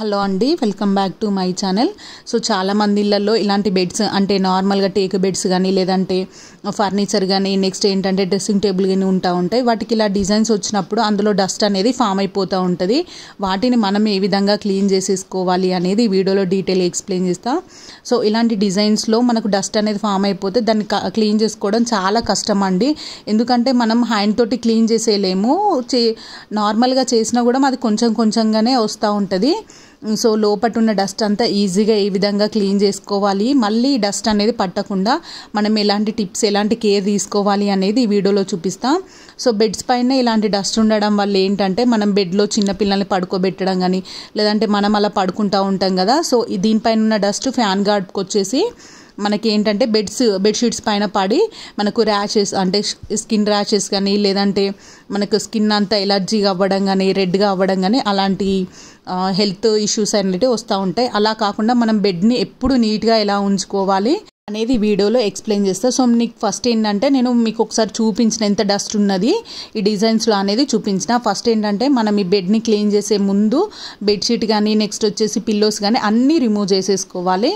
hello అండి welcome back to my channel so చాలా మంది ఇలాంటి బెడ్స్ అంటే నార్మల్గా టేక్ బెడ్స్ కానీ లేదంటే ఫర్నిచర్ కానీ నెక్స్ట్ ఏంటంటే డ్రెస్సింగ్ టేబుల్ కానీ ఉంటా ఉంటాయి వాటికి ఇలా డిజైన్స్ వచ్చినప్పుడు అందులో డస్ట్ అనేది ఫామ్ అయిపోతూ ఉంటుంది వాటిని మనం ఏ విధంగా క్లీన్ చేసేసుకోవాలి అనేది వీడియోలో డీటెయిల్ ఎక్స్ప్లెయిన్ చేస్తా సో ఇలాంటి డిజైన్స్లో మనకు డస్ట్ అనేది ఫామ్ అయిపోతే దాన్ని క్లీన్ చేసుకోవడం చాలా కష్టం అండి ఎందుకంటే మనం హ్యాండ్ తోటి క్లీన్ చేసేయలేము చే నార్మల్గా చేసినా కూడా అది కొంచెం కొంచెంగానే వస్తూ ఉంటుంది సో mm, లోపట ఉన్న డస్ట్ అంతా ఈజీగా ఏ విధంగా క్లీన్ చేసుకోవాలి మళ్ళీ డస్ట్ అనేది పట్టకుండా మనం ఎలాంటి టిప్స్ ఎలాంటి కేర్ తీసుకోవాలి అనేది ఈ వీడియోలో చూపిస్తాం సో బెడ్స్ పైన ఇలాంటి డస్ట్ ఉండడం వల్ల ఏంటంటే మనం బెడ్లో చిన్న పిల్లల్ని పడుకోబెట్టడం కానీ లేదంటే మనం అలా పడుకుంటూ ఉంటాం కదా సో దీనిపైన ఉన్న డస్ట్ ఫ్యాన్ గార్డ్కి వచ్చేసి మనకి ఏంటంటే బెడ్స్ బెడ్షీట్స్ పైన పడి మనకు ర్యాషెస్ అంటే స్కిన్ ర్యాషెస్ కానీ లేదంటే మనకు స్కిన్ అంతా ఎలర్జీగా అవ్వడం కానీ రెడ్గా అవ్వడం కానీ అలాంటి హెల్త్ ఇష్యూస్ అనేటివి వస్తూ ఉంటాయి అలా కాకుండా మనం బెడ్ని ఎప్పుడు నీట్గా ఎలా ఉంచుకోవాలి అనేది వీడియోలో ఎక్స్ప్లెయిన్ చేస్తా సో నీకు ఫస్ట్ ఏంటంటే నేను మీకు ఒకసారి చూపించిన ఎంత డస్ట్ ఉన్నది ఈ డిజైన్స్లో అనేది చూపించిన ఫస్ట్ ఏంటంటే మనం ఈ బెడ్ని క్లీన్ చేసే ముందు బెడ్షీట్ కానీ నెక్స్ట్ వచ్చేసి పిల్లోస్ కానీ అన్నీ రిమూవ్ చేసేసుకోవాలి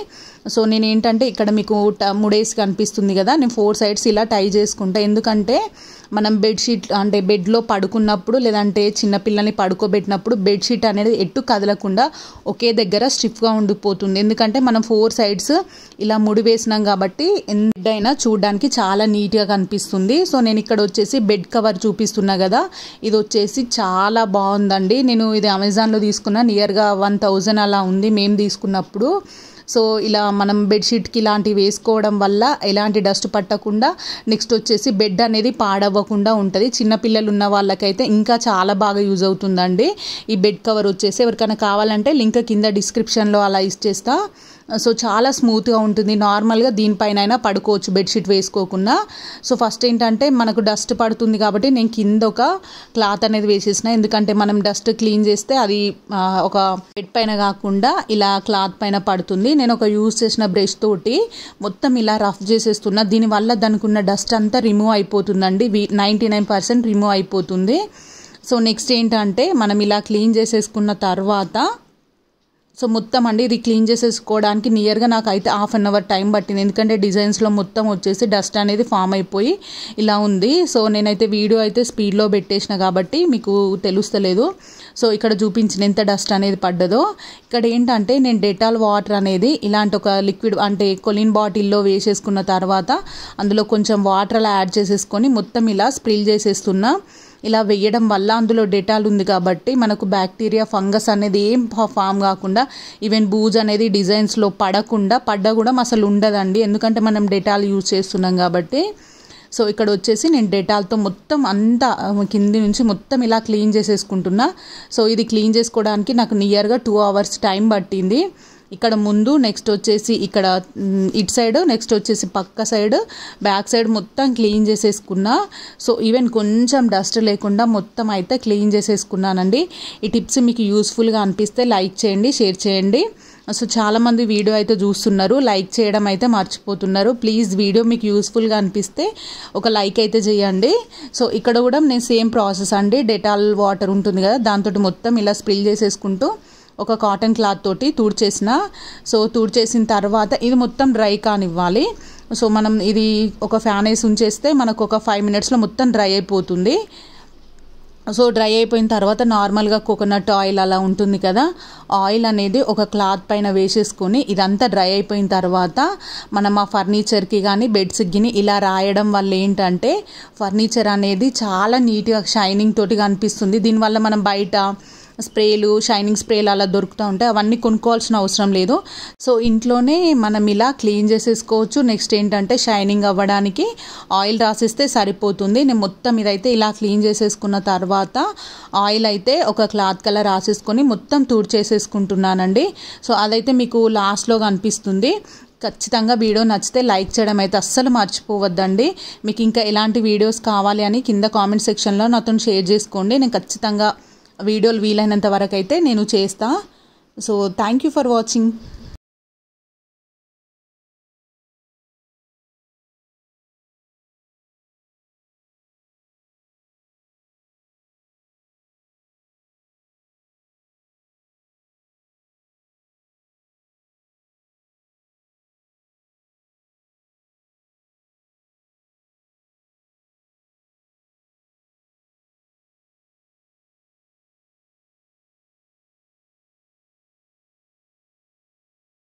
సో నేను ఏంటంటే ఇక్కడ మీకు ముడేస్ కనిపిస్తుంది కదా నేను ఫోర్ సైడ్స్ ఇలా టై చేసుకుంటా ఎందుకంటే మనం బెడ్షీట్ అంటే బెడ్లో పడుకున్నప్పుడు లేదంటే చిన్నపిల్లల్ని పడుకోబెట్టినప్పుడు బెడ్షీట్ అనేది ఎట్టు కదలకుండా ఒకే దగ్గర స్టిఫ్గా ఉండిపోతుంది ఎందుకంటే మనం ఫోర్ సైడ్స్ ఇలా ముడి వేసినాం కాబట్టి ఎంతైనా చూడడానికి చాలా నీట్గా కనిపిస్తుంది సో నేను ఇక్కడ వచ్చేసి బెడ్ కవర్ చూపిస్తున్నా కదా ఇది వచ్చేసి చాలా బాగుందండి నేను ఇది అమెజాన్లో తీసుకున్నా నియర్గా వన్ థౌజండ్ అలా ఉంది మేము తీసుకున్నప్పుడు సో ఇలా మనం బెడ్షీట్కి ఇలాంటివి వేసుకోవడం వల్ల ఎలాంటి డస్ట్ పట్టకుండా నెక్స్ట్ వచ్చేసి బెడ్ అనేది పాడవ్వకుండా ఉంటుంది చిన్నపిల్లలు ఉన్న వాళ్ళకైతే ఇంకా చాలా బాగా యూజ్ అవుతుందండి ఈ బెడ్ కవర్ వచ్చేసి ఎవరికైనా కావాలంటే లింక్ కింద డిస్క్రిప్షన్లో అలా ఇచ్చేస్తా సో చాలా స్మూత్గా ఉంటుంది నార్మల్గా దీనిపైన అయినా పడుకోవచ్చు బెడ్షీట్ వేసుకోకుండా సో ఫస్ట్ ఏంటంటే మనకు డస్ట్ పడుతుంది కాబట్టి నేను కింద ఒక క్లాత్ అనేది వేసేసిన ఎందుకంటే మనం డస్ట్ క్లీన్ చేస్తే అది ఒక బెడ్ పైన కాకుండా ఇలా క్లాత్ పైన పడుతుంది నేను ఒక యూస్ చేసిన బ్రష్ తోటి మొత్తం ఇలా రఫ్ చేసేస్తున్నా దీనివల్ల దానికి ఉన్న డస్ట్ అంతా రిమూవ్ అయిపోతుందండి నైంటీ నైన్ పర్సెంట్ రిమూవ్ అయిపోతుంది సో నెక్స్ట్ ఏంటంటే మనం ఇలా క్లీన్ చేసేసుకున్న తర్వాత సో మొత్తం అండి ఇది క్లీన్ చేసేసుకోవడానికి నియర్గా నాకు అయితే హాఫ్ అన్ అవర్ టైం పట్టింది ఎందుకంటే డిజైన్స్లో మొత్తం వచ్చేసి డస్ట్ అనేది ఫామ్ అయిపోయి ఇలా ఉంది సో నేనైతే వీడియో అయితే స్పీడ్లో పెట్టేసిన కాబట్టి మీకు తెలుస్తలేదు సో ఇక్కడ చూపించిన ఎంత డస్ట్ అనేది పడ్డదో ఇక్కడ ఏంటంటే నేను డెటాల్ వాటర్ అనేది ఇలాంటి ఒక లిక్విడ్ అంటే కొలిన్ బాటిల్లో వేసేసుకున్న తర్వాత అందులో కొంచెం వాటర్ అలా యాడ్ చేసేసుకొని మొత్తం ఇలా స్ప్రిల్ చేసేస్తున్నా ఇలా వేయడం వల్ల అందులో డెటాల్ ఉంది కాబట్టి మనకు బ్యాక్టీరియా ఫంగస్ అనేది ఏం ఫామ్ కాకుండా ఈవెన్ బూజ్ అనేది డిజైన్స్లో పడకుండా పడ్డ కూడా అసలు ఉండదండి ఎందుకంటే మనం డెటాల్ యూజ్ చేస్తున్నాం కాబట్టి సో ఇక్కడ వచ్చేసి నేను డెటాల్తో మొత్తం అంతా కింది నుంచి మొత్తం ఇలా క్లీన్ చేసేసుకుంటున్నా సో ఇది క్లీన్ చేసుకోవడానికి నాకు నియర్గా టూ అవర్స్ టైం పట్టింది ఇక్కడ ముందు నెక్స్ట్ వచ్చేసి ఇక్కడ ఇటు సైడ్ నెక్స్ట్ వచ్చేసి పక్క సైడ్ బ్యాక్ సైడ్ మొత్తం క్లీన్ చేసేసుకున్నా సో ఈవెన్ కొంచెం డస్ట్ లేకుండా మొత్తం అయితే క్లీన్ చేసేసుకున్నానండి ఈ టిప్స్ మీకు యూస్ఫుల్గా అనిపిస్తే లైక్ చేయండి షేర్ చేయండి సో చాలామంది వీడియో అయితే చూస్తున్నారు లైక్ చేయడం అయితే మర్చిపోతున్నారు ప్లీజ్ వీడియో మీకు యూస్ఫుల్గా అనిపిస్తే ఒక లైక్ అయితే చేయండి సో ఇక్కడ కూడా నేను సేమ్ ప్రాసెస్ అండి డెటాల్ వాటర్ ఉంటుంది కదా దాంతో మొత్తం ఇలా స్ప్రిల్ చేసేసుకుంటూ ఒక కాటన్ క్లాత్ తోటి తుడిచేసిన సో తుడిచేసిన తర్వాత ఇది మొత్తం డ్రై కానివ్వాలి సో మనం ఇది ఒక ఫ్యాన్ వేసి ఉంచేస్తే మనకు ఒక ఫైవ్ మినిట్స్లో మొత్తం డ్రై అయిపోతుంది సో డ్రై అయిపోయిన తర్వాత నార్మల్గా కోకోనట్ ఆయిల్ అలా ఉంటుంది కదా ఆయిల్ అనేది ఒక క్లాత్ పైన వేసేసుకొని ఇదంతా డ్రై అయిపోయిన తర్వాత మనం ఆ ఫర్నిచర్కి కానీ బెడ్స్కి కానీ ఇలా రాయడం వల్ల ఏంటంటే ఫర్నిచర్ అనేది చాలా నీట్గా షైనింగ్ తోటి కనిపిస్తుంది దీనివల్ల మనం బయట స్ప్రేలు షైనింగ్ స్ప్రేలు అలా దొరుకుతూ ఉంటాయి అవన్నీ కొనుక్కోవాల్సిన అవసరం లేదు సో ఇంట్లోనే మనం ఇలా క్లీన్ చేసేసుకోవచ్చు నెక్స్ట్ ఏంటంటే షైనింగ్ అవ్వడానికి ఆయిల్ రాసిస్తే సరిపోతుంది నేను మొత్తం ఇదైతే ఇలా క్లీన్ చేసేసుకున్న తర్వాత ఆయిల్ అయితే ఒక క్లాత్ కలర్ రాసేసుకొని మొత్తం చేసేసుకుంటున్నానండి సో అదైతే మీకు లాస్ట్లో కనిపిస్తుంది ఖచ్చితంగా వీడియో నచ్చితే లైక్ చేయడం అయితే అస్సలు మర్చిపోవద్దండి మీకు ఇంకా ఎలాంటి వీడియోస్ కావాలి అని కింద కామెంట్ సెక్షన్లో నాతో షేర్ చేసుకోండి నేను ఖచ్చితంగా వీడియోలు వీలైనంత వరకు అయితే నేను చేస్తా so thank you for watching